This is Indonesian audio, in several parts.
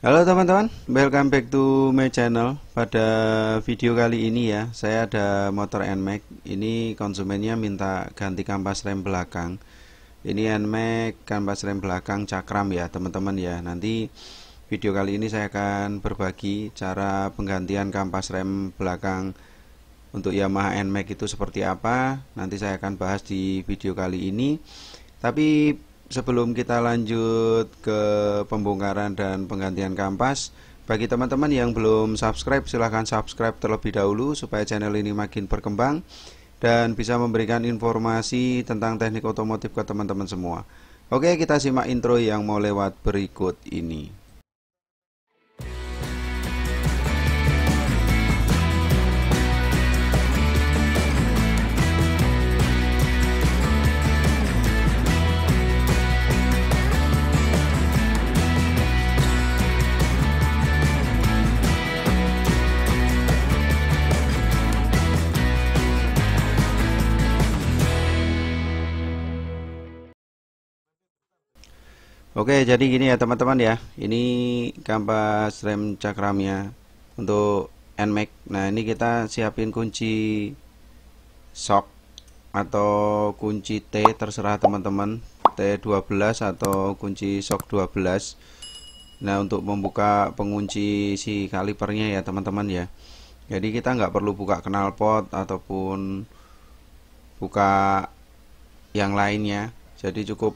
Halo teman-teman, welcome back to my channel Pada video kali ini ya, saya ada motor NMAX Ini konsumennya minta ganti kampas rem belakang Ini NMAX kampas rem belakang cakram ya teman-teman ya Nanti video kali ini saya akan berbagi cara penggantian kampas rem belakang Untuk Yamaha NMAX itu seperti apa Nanti saya akan bahas di video kali ini Tapi sebelum kita lanjut ke pembongkaran dan penggantian kampas, bagi teman-teman yang belum subscribe, silahkan subscribe terlebih dahulu supaya channel ini makin berkembang dan bisa memberikan informasi tentang teknik otomotif ke teman-teman semua. Oke, kita simak intro yang mau lewat berikut ini. Oke, jadi gini ya teman-teman ya. Ini kampas rem cakramnya untuk NMAX. Nah, ini kita siapin kunci shock atau kunci T terserah teman-teman. T12 atau kunci shock 12. Nah, untuk membuka pengunci si kalipernya ya teman-teman ya. Jadi kita nggak perlu buka knalpot ataupun buka yang lainnya. Jadi cukup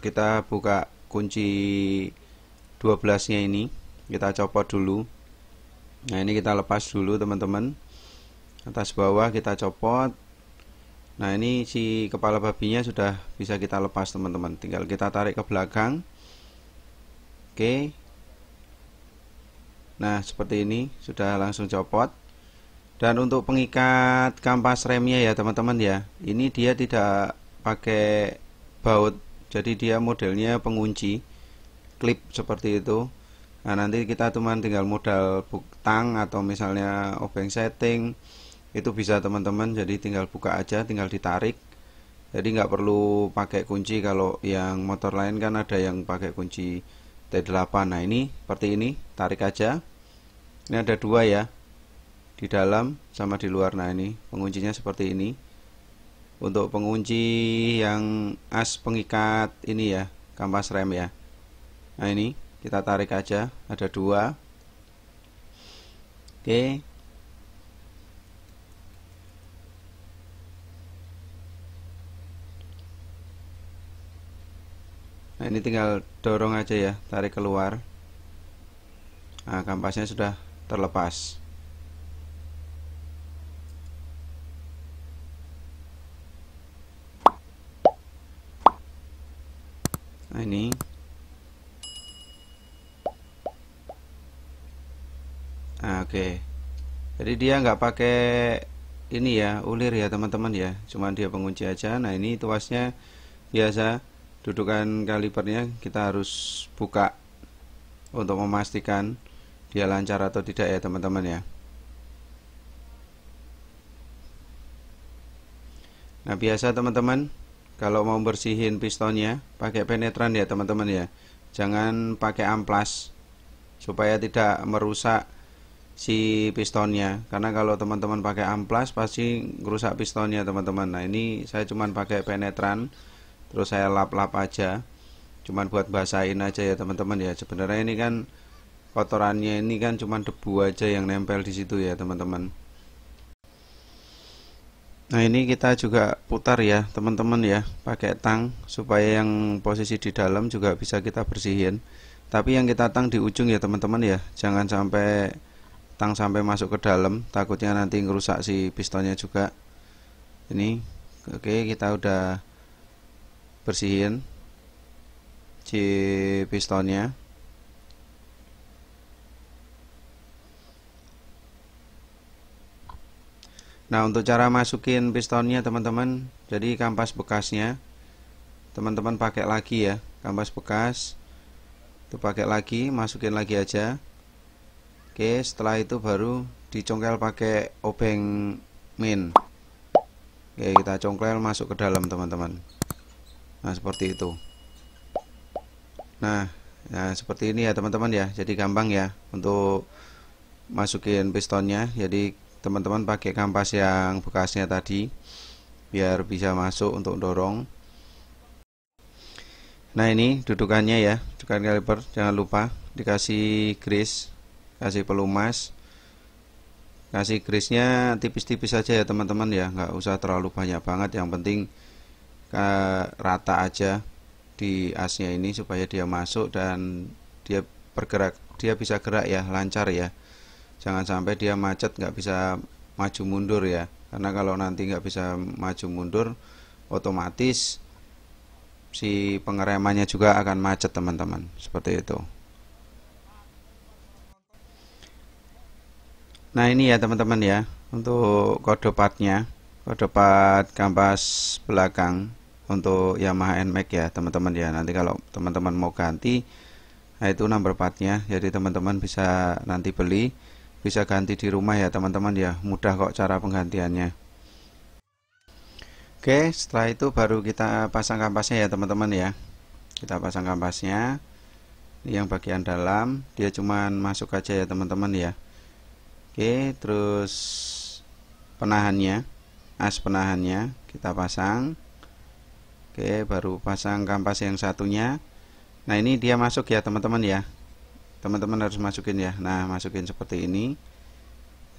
kita buka kunci 12 nya ini kita copot dulu nah ini kita lepas dulu teman-teman atas bawah kita copot nah ini si kepala babinya sudah bisa kita lepas teman-teman tinggal kita tarik ke belakang oke nah seperti ini sudah langsung copot dan untuk pengikat kampas remnya ya teman-teman ya ini dia tidak pakai baut jadi dia modelnya pengunci klip seperti itu nah nanti kita teman tinggal modal tang atau misalnya obeng setting itu bisa teman-teman jadi tinggal buka aja tinggal ditarik jadi nggak perlu pakai kunci kalau yang motor lain kan ada yang pakai kunci T8 nah ini seperti ini tarik aja ini ada dua ya di dalam sama di luar nah ini penguncinya seperti ini untuk pengunci yang as pengikat ini ya kampas rem ya nah ini kita tarik aja ada dua oke nah ini tinggal dorong aja ya tarik keluar nah kampasnya sudah terlepas Nah, ini nah, oke okay. jadi dia nggak pakai ini ya ulir ya teman-teman ya cuman dia pengunci aja nah ini tuasnya biasa dudukan kalipernya kita harus buka untuk memastikan dia lancar atau tidak ya teman-teman ya nah biasa teman-teman kalau mau bersihin pistonnya pakai penetran ya teman-teman ya jangan pakai amplas supaya tidak merusak si pistonnya karena kalau teman-teman pakai amplas pasti merusak pistonnya teman-teman nah ini saya cuman pakai penetran terus saya lap-lap aja cuman buat basahin aja ya teman-teman ya sebenarnya ini kan kotorannya ini kan cuman debu aja yang nempel di situ ya teman-teman Nah ini kita juga putar ya teman-teman ya pakai tang supaya yang posisi di dalam juga bisa kita bersihin tapi yang kita tang di ujung ya teman-teman ya jangan sampai tang sampai masuk ke dalam takutnya nanti ngerusak si pistonnya juga ini oke kita udah bersihin si pistonnya Nah untuk cara masukin pistonnya teman-teman Jadi kampas bekasnya Teman-teman pakai lagi ya Kampas bekas Itu pakai lagi, masukin lagi aja Oke setelah itu baru Dicongkel pakai obeng min Oke kita congkel masuk ke dalam teman-teman Nah seperti itu Nah, nah seperti ini ya teman-teman ya Jadi gampang ya untuk masukin pistonnya Jadi teman-teman pakai kampas yang bekasnya tadi biar bisa masuk untuk dorong nah ini dudukannya ya dudukan kaliper jangan lupa dikasih grease kasih pelumas kasih grease-nya tipis-tipis saja ya teman-teman ya nggak usah terlalu banyak banget yang penting ke rata aja di asnya ini supaya dia masuk dan dia bergerak dia bisa gerak ya lancar ya jangan sampai dia macet nggak bisa maju mundur ya karena kalau nanti nggak bisa maju mundur otomatis si pengeremannya juga akan macet teman-teman seperti itu nah ini ya teman-teman ya untuk kode partnya kode part kampas belakang untuk Yamaha NMAX ya teman-teman ya nanti kalau teman-teman mau ganti nah itu number partnya jadi teman-teman bisa nanti beli bisa ganti di rumah ya teman-teman ya mudah kok cara penggantiannya oke setelah itu baru kita pasang kampasnya ya teman-teman ya kita pasang kampasnya ini yang bagian dalam dia cuman masuk aja ya teman-teman ya oke terus penahannya as penahannya kita pasang oke baru pasang kampas yang satunya nah ini dia masuk ya teman-teman ya teman-teman harus masukin ya nah masukin seperti ini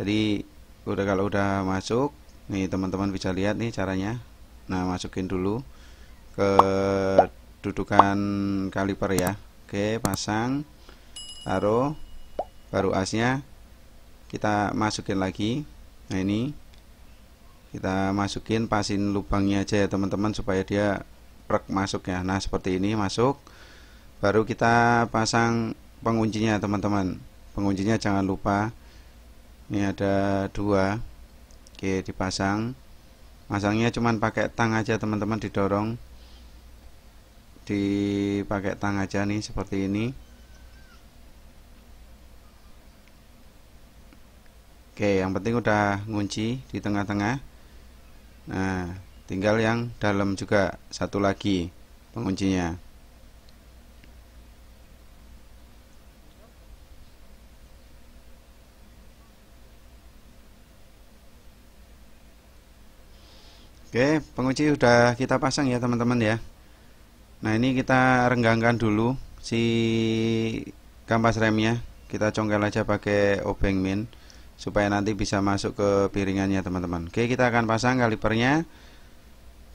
jadi udah kalau udah masuk nih teman-teman bisa lihat nih caranya nah masukin dulu ke dudukan kaliper ya oke pasang taruh baru asnya kita masukin lagi nah ini kita masukin pasin lubangnya aja ya teman-teman supaya dia prek masuk ya nah seperti ini masuk baru kita pasang penguncinya teman-teman penguncinya jangan lupa ini ada dua oke dipasang masangnya cuman pakai tang aja teman-teman didorong dipakai tang aja nih seperti ini oke yang penting udah ngunci di tengah-tengah nah tinggal yang dalam juga satu lagi penguncinya Oke, pengunci sudah kita pasang ya teman-teman ya. Nah ini kita renggangkan dulu si kampas remnya. Kita congkel aja pakai obeng min supaya nanti bisa masuk ke piringannya teman-teman. Oke, kita akan pasang kalipernya.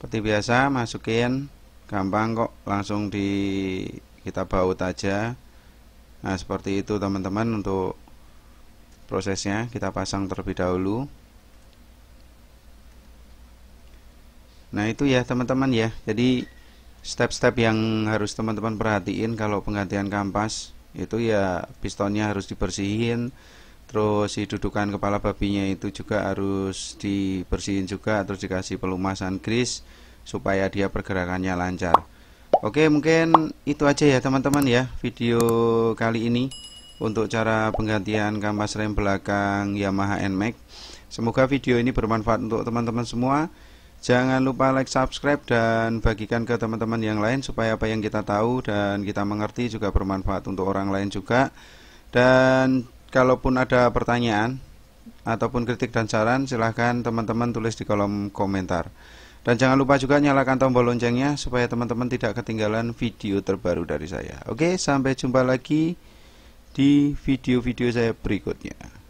Seperti biasa, masukin gampang kok langsung di kita baut aja. Nah, seperti itu teman-teman untuk prosesnya kita pasang terlebih dahulu. Nah itu ya teman-teman ya Jadi step-step yang harus teman-teman perhatiin Kalau penggantian kampas Itu ya pistonnya harus dibersihin Terus si dudukan kepala babinya itu juga harus dibersihin juga Terus dikasih pelumasan grease Supaya dia pergerakannya lancar Oke mungkin itu aja ya teman-teman ya Video kali ini untuk cara penggantian kampas rem belakang Yamaha NMAX. Semoga video ini bermanfaat untuk teman-teman semua. Jangan lupa like, subscribe, dan bagikan ke teman-teman yang lain supaya apa yang kita tahu dan kita mengerti juga bermanfaat untuk orang lain juga. Dan kalaupun ada pertanyaan ataupun kritik dan saran, silahkan teman-teman tulis di kolom komentar. Dan jangan lupa juga nyalakan tombol loncengnya supaya teman-teman tidak ketinggalan video terbaru dari saya. Oke, sampai jumpa lagi di video-video saya berikutnya.